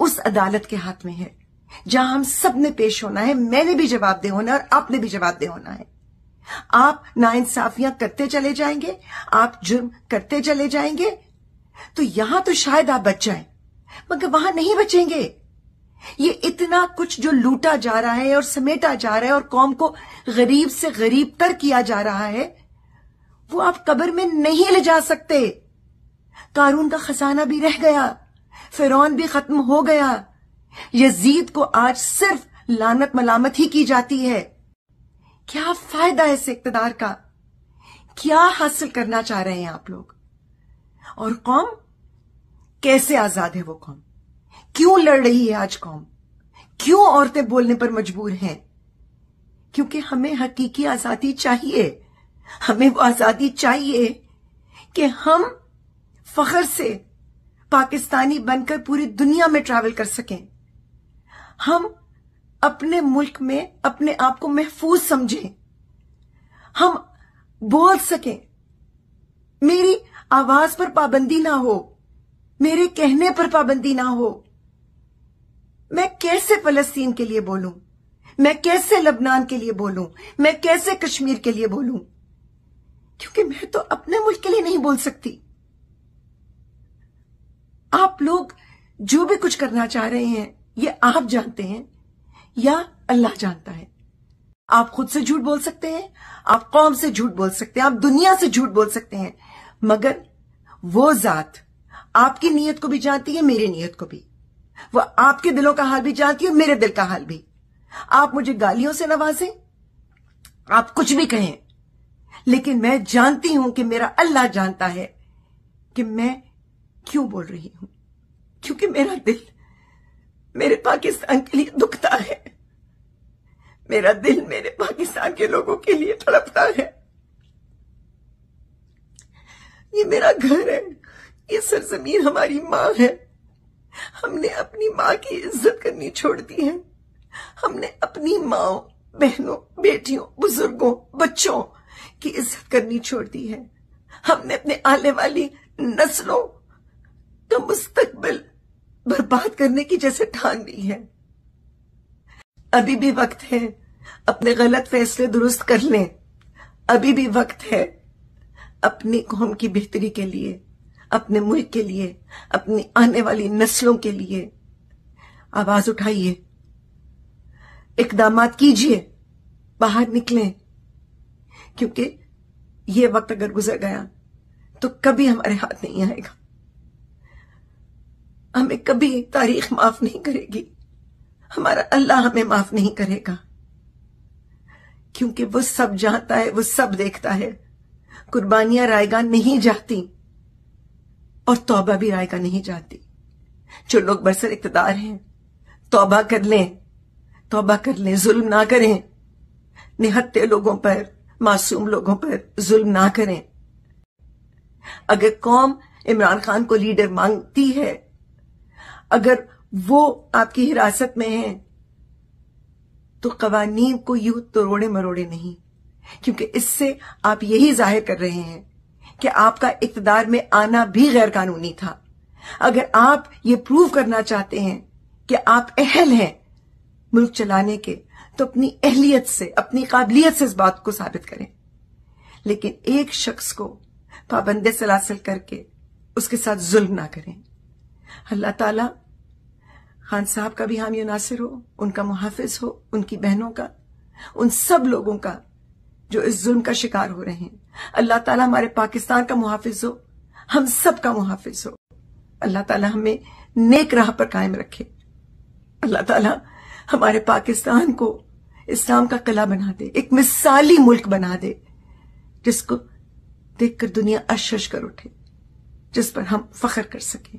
उस अदालत के हाथ में है जहां हम सब ने पेश होना है मैंने भी जवाबदेह होना और आपने भी जवाबदेह होना है आप नाइंसाफियां करते चले जाएंगे आप जुर्म करते चले जाएंगे तो यहां तो शायद आप बच जाए मगर वहां नहीं बचेंगे ये इतना कुछ जो लूटा जा रहा है और समेटा जा रहा है और कौम को गरीब से गरीब तर किया जा रहा है वो आप कब्र में नहीं ले जा सकते कानून का खजाना भी रह गया फिरौन भी खत्म हो गया यजीद को आज सिर्फ लानत मलामत ही की जाती है क्या फायदा है इस इकतदार का क्या हासिल करना चाह रहे हैं आप लोग और कौम कैसे आजाद है वो कौम क्यों लड़ रही है आज कौम क्यों औरतें बोलने पर मजबूर हैं क्योंकि हमें हकीकी आजादी चाहिए हमें वो आजादी चाहिए कि हम फखर से पाकिस्तानी बनकर पूरी दुनिया में ट्रैवल कर सकें हम अपने मुल्क में अपने आप को महफूज समझें हम बोल सकें मेरी आवाज पर पाबंदी ना हो मेरे कहने पर पाबंदी ना हो मैं कैसे फलस्तीन के लिए बोलूं मैं कैसे लबनान के लिए बोलूं मैं कैसे कश्मीर के लिए बोलूं क्योंकि मैं तो अपने मुल्क के लिए नहीं बोल सकती आप लोग जो भी कुछ करना चाह रहे हैं ये आप जानते हैं या अल्लाह जानता है आप खुद से झूठ बोल सकते हैं आप कौम से झूठ बोल सकते हैं आप दुनिया से झूठ बोल सकते हैं मगर वो जात आपकी नीयत को भी जानती है मेरी नीयत को भी वो आपके दिलों का हाल भी जानती है मेरे दिल का हाल भी आप मुझे गालियों से नवाजें आप कुछ भी कहें लेकिन मैं जानती हूं कि मेरा अल्लाह जानता है कि मैं क्यों बोल रही हूं क्योंकि मेरा दिल मेरे पाकिस्तान के लिए दुखता है मेरा दिल मेरे पाकिस्तान के लोगों के लिए तड़पता है ये मेरा घर है ये सरजमीन हमारी माँ है हमने अपनी माँ की इज्जत करनी छोड़ दी है हमने अपनी माओ बहनों बेटियों बुजुर्गों बच्चों की इज्जत करनी छोड़ दी है हमने अपने आने वाली नस्लों का तो मुस्तकबिल बर्बाद करने की जैसे ठान ली है अभी भी वक्त है अपने गलत फैसले दुरुस्त कर लें अभी भी वक्त है अपनी कौम की बेहतरी के लिए अपने मुल्क के लिए अपनी आने वाली नस्लों के लिए आवाज उठाइए इकदाम कीजिए बाहर निकलें क्योंकि ये वक्त अगर गुजर गया तो कभी हमारे हाथ नहीं आएगा हमें कभी तारीख माफ नहीं करेगी हमारा अल्लाह हमें माफ नहीं करेगा क्योंकि वो सब जानता है वो सब देखता है कुर्बानियां रायगा नहीं जाती और तौबा भी रायगा नहीं जाती जो लोग बरसर इकतदार हैं तौबा कर लें तौबा कर लें जुल्म ना करें निहत्ते लोगों पर मासूम लोगों पर जुल्म ना करें अगर कौम इमरान खान को लीडर मांगती है अगर वो आपकी हिरासत में है तो कवानी को यूं तोड़े तो मरोड़े नहीं क्योंकि इससे आप यही जाहिर कर रहे हैं कि आपका इकतदार में आना भी गैर कानूनी था अगर आप ये प्रूव करना चाहते हैं कि आप अहल हैं मुल्क चलाने के तो अपनी अहलियत से अपनी काबिलियत से इस बात को साबित करें लेकिन एक शख्स को पाबंदे सलासल करके उसके साथ जुल्म ना करें अल्लाह ताला खान साहब का भी हामी नासिर हो उनका मुहाफिज हो उनकी बहनों का उन सब लोगों का जो इस जुल्म का शिकार हो रहे हैं अल्लाह ताला हमारे पाकिस्तान का मुहाफिज हो हम सब का मुहाफिज हो अल्लाह ताला हमें नेक राह पर कायम रखे अल्लाह ताला हमारे पाकिस्तान को इस्लाम का कला बना दे एक मिसाली मुल्क बना दे जिसको देखकर दुनिया अशश कर उठे जिस पर हम फख्र कर सकें